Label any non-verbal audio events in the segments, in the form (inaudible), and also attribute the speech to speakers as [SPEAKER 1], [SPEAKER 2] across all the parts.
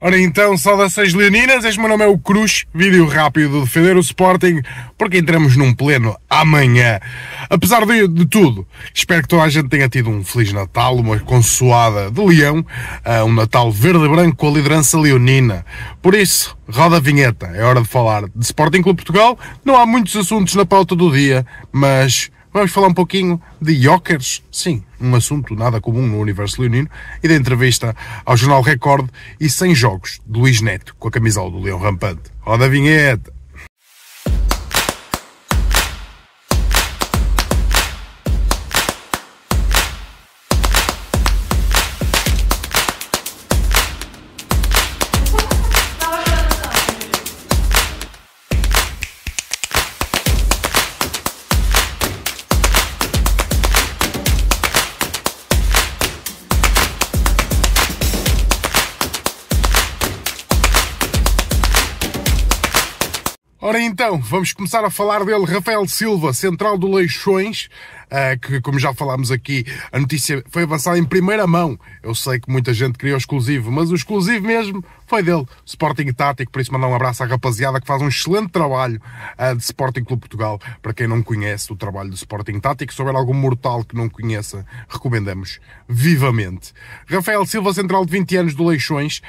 [SPEAKER 1] Ora então, saudações leoninas, este meu nome é o Cruz, vídeo rápido de defender o Sporting, porque entramos num pleno amanhã. Apesar de, de, tudo, espero que toda a gente tenha tido um Feliz Natal, uma consoada de leão, ah, um Natal verde-branco e com a liderança leonina. Por isso, roda a vinheta, é hora de falar de Sporting Clube Portugal. Não há muitos assuntos na pauta do dia, mas Vamos falar um pouquinho de Jokers, sim, um assunto nada comum no universo leonino, e da entrevista ao jornal Record e sem Jogos de Luís Neto, com a camisola do Leão Rampante. Roda a vinheta! Ora então, vamos começar a falar dele, Rafael Silva, central do Leixões, eh, que como já falámos aqui, a notícia foi avançada em primeira mão. Eu sei que muita gente queria o exclusivo, mas o exclusivo mesmo foi dele, Sporting Tático, por isso mandar um abraço à rapaziada que faz um excelente trabalho eh, de Sporting Clube Portugal. Para quem não conhece o trabalho do Sporting Tático, se houver algum mortal que não conheça, recomendamos vivamente. Rafael Silva, central de 20 anos do Leixões,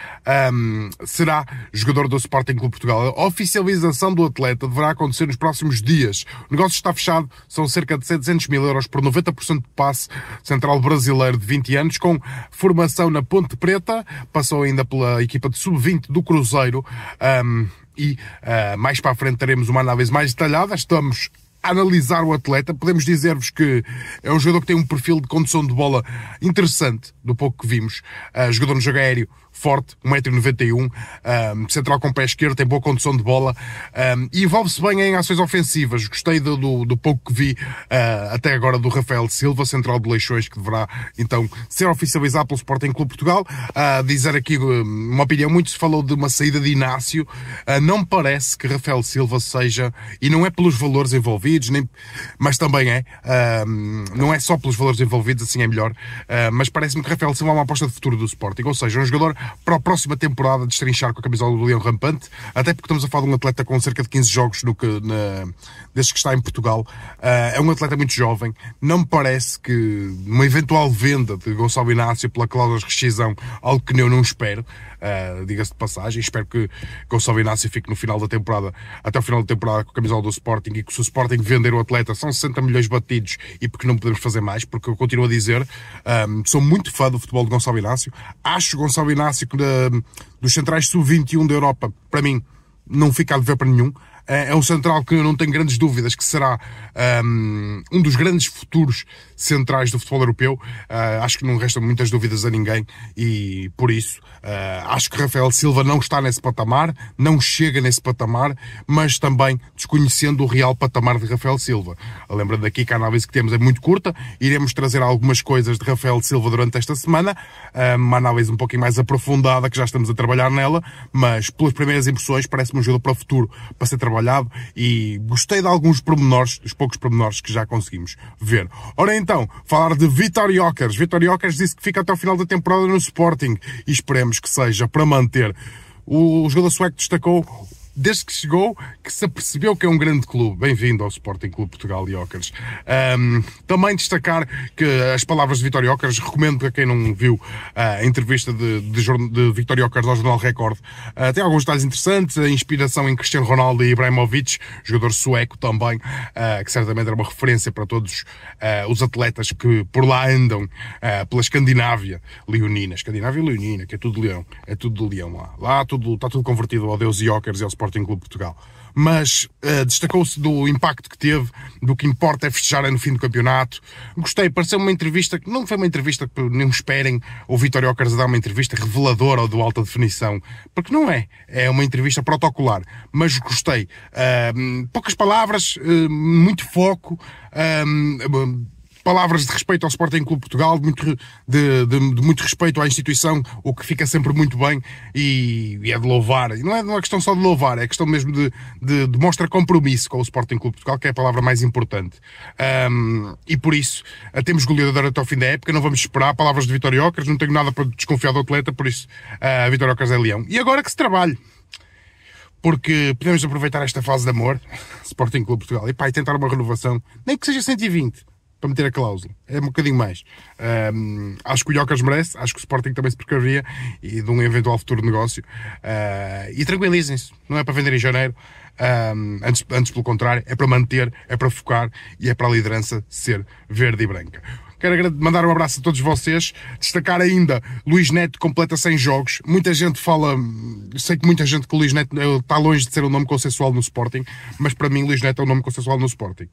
[SPEAKER 1] um, ehm, será jogador do Sporting Clube Portugal. A oficialização do atleta deverá acontecer nos próximos dias. O negócio está fechado, são cerca de 700 mil euros por 90% de passe central brasileiro de 20 anos, com formação na Ponte Preta, passou ainda pela equipa de sub-20 do Cruzeiro. Um, e uh, mais para a frente teremos uma análise mais detalhada. Estamos analisar o atleta, podemos dizer-vos que é um jogador que tem um perfil de condução de bola interessante, do pouco que vimos. Uh, jogador no jogo aéreo forte, 1,91m, um, ah, central com pé esquerdo, tem boa condução de bola ah, e envolve-se bem em ações ofensivas. Gostei do, do, do pouco que vi uh, até agora do Rafael Silva, central de Leixões, que deverá então ser oficializado pelo Sporting Clube Portugal. Uh, dizer aqui uma opinião, muito se falou de uma saída de Inácio. Uh, não parece que Rafael Silva seja, e não é pelos valores envolvidos, envolvidos, nem, mas também é. não é só pelos valores envolvidos, assim é melhor. Uh, mas parece-me que Rafael Silva é uma aposta de futuro do Sporting, ou seja, um jogador para a próxima temporada de estrinchar com a camisola do Leão Rampante, até porque estamos a falar de um atleta com cerca de 15 jogos no que, na, desde que está em Portugal. Uh, é um atleta muito jovem. Não me parece que uma eventual venda de Gonçalo Inácio pela cláusula de rescisão, algo que eu não espero, uh, diga-se de passagem. Espero que, que o Salve Inácio fique no final da temporada, até o final da temporada, com a camisola do Sporting e que se o Sporting vender o atleta são 60 milhões batidos e porque não podemos fazer mais, porque eu continuo a dizer, um, ehm, sou muito fã do futebol de Gonçalo Inácio. Acho Gonçalo Inácio que, de, ehm, dos centrais sub-21 da Europa, para mim, não fica a dever para nenhum. É, é um central que eu não tenho grandes dúvidas que será um, ehm, um dos grandes futuros centrais do futebol europeu. Uh, acho que não restam muitas dúvidas a ninguém e por isso uh, acho que Rafael Silva não está nesse patamar, não chega nesse patamar, mas também desconhecendo o real patamar de Rafael Silva. Lembrando aqui que a análise que temos é muito curta, iremos trazer algumas coisas de Rafael Silva durante esta semana, eh, uma análise um pouquinho mais aprofundada que já estamos a trabalhar nela, mas pelas primeiras impressões parece-me um jogo para o futuro para ser trabalhado trabalhado e gostei de alguns pormenores, os poucos pormenores que já conseguimos ver. Ora então, falar de Vitor Jokers. Vitor Jokers disse que fica até o final da temporada no Sporting e esperemos que seja para manter. O jogador sueco destacou desde que chegou, que se apercebeu que é um grande clube. Bem-vindo ao Sporting Clube Portugal e Ockers. Um, também destacar que as palavras de Vitório Ockers, recomendo para quem não viu ah, a entrevista de, de, de Vitório Ockers ao Jornal Record, uh, tem alguns detalhes interessantes, a inspiração em Cristiano Ronaldo e Ibrahimovic, jogador sueco também, uh, que certamente era uma referência para todos uh, os atletas que por lá andam, pela Escandinávia leonina. Escandinávia leonina, que é tudo leão, é tudo de leão lá. Lá tudo, está tudo convertido ao Deus e Ockers e ao Sporting Sporting Clube Portugal. Mas uh, destacou-se do impacto que teve, do que importa é festejar no fim do campeonato. Gostei, pareceu uma entrevista que não foi uma entrevista que nem esperem o Vitório Alcaraz dar uma entrevista reveladora ou de alta definição, porque não é. É uma entrevista protocolar, mas gostei. Uh, poucas palavras, uh, muito foco palavras de respeito ao Sporting Clube Portugal, de muito, de, de, de muito respeito à instituição, o que fica sempre muito bem e, e é de louvar. E não é, não é questão só de louvar, é questão mesmo de, de, de mostrar compromisso com o Sporting Clube Portugal, que é a palavra mais importante. Um, e por isso, ah, temos goleador até o fim da época, não vamos esperar palavras de Vitória Ocas, não tenho nada para desconfiar do atleta, por isso uh, a Vitória Ocas é leão. E agora que se trabalhe porque podemos aproveitar esta fase de amor, (laughs) Sporting Clube Portugal, e pá, e tentar uma renovação, nem que seja 120 para meter a cláusula. É um bocadinho mais. Um, acho que o Jokers merece, acho que o Sporting também se precaveria e de um eventual futuro negócio. Uh, e tranquilizem-se, não é para vender em janeiro, um, antes, antes pelo contrário, é para manter, é para focar e é para a liderança ser verde e branca. Quero mandar um abraço a todos vocês. Destacar ainda, Luís Neto completa 100 jogos. Muita gente fala, sei que muita gente que o Luís Neto está longe de ser um nome consensual no Sporting, mas para mim Luís Neto é um nome consensual no Sporting.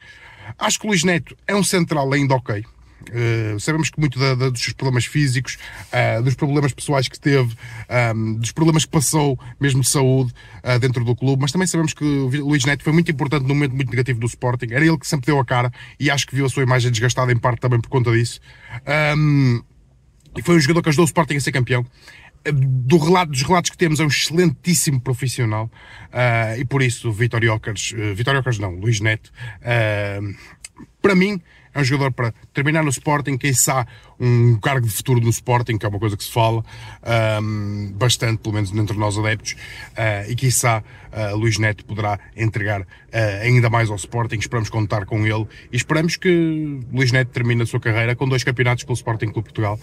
[SPEAKER 1] Acho que o Luís Neto é um central ainda ok eh, sabemos que muito da, da, dos seus problemas físicos, uh, dos problemas pessoais que teve, um, ehm, dos problemas que passou, mesmo de saúde, uh, dentro do clube, mas também sabemos que o Luís Neto foi muito importante num momento muito negativo do Sporting. Era ele que sempre deu a cara e acho que viu a sua imagem desgastada em parte também por conta disso. Um, ehm, e foi um jogador que ajudou o Sporting a ser campeão do relato, dos relatos que temos, é um excelentíssimo profissional uh, e por isso Vitor Ocas, uh, Vitor Ocas não, Luís Neto, uh, para mim é um jogador para terminar no Sporting, quem sabe um cargo de futuro no Sporting, que é uma coisa que se fala um, bastante, pelo menos entre nós adeptos, uh, e quem sabe uh, Luís Neto poderá entregar uh, ainda mais ao Sporting. Esperamos contar com ele e esperamos que Luís Neto termine a sua carreira com dois campeonatos pelo Sporting Clube Portugal,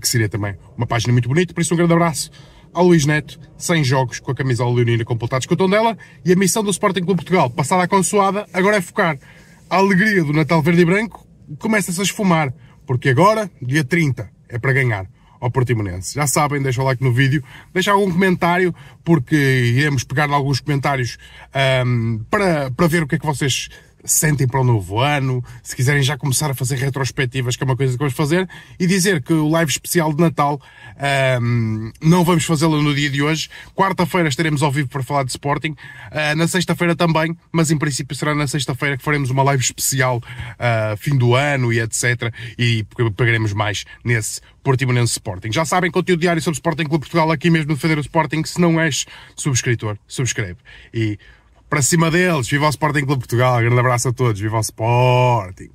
[SPEAKER 1] que seria também uma página muito bonita. Por isso, um grande abraço ao Luís Neto, sem jogos com a camisola leonina completados com o tom dela e a missão do Sporting Clube Portugal, passada a consoada, agora é focar a alegria do Natal verde e branco começa-se a esfumar, porque agora, dia 30, é para ganhar ao Portimonense. Já sabem, deixa o like no vídeo, deixa algum comentário, porque iremos pegar alguns comentários um, para, para ver o que é que vocês sentem para o novo ano, se quiserem já começar a fazer retrospectivas, que é uma coisa que vamos fazer, e dizer que o live especial de Natal um, não vamos fazê-lo no dia de hoje. Quarta-feira estaremos ao vivo para falar de Sporting, uh, na sexta-feira também, mas em princípio será na sexta-feira que faremos uma live especial uh, fim do ano e etc. E pagaremos mais nesse Portimonense Sporting. Já sabem, conteúdo diário sobre Sporting Clube Portugal aqui mesmo no Defender o Sporting. Se não és subscritor, subscreve. E para cima deles. Viva o Sporting Clube Portugal. Grande abraço a todos. Viva o Sporting.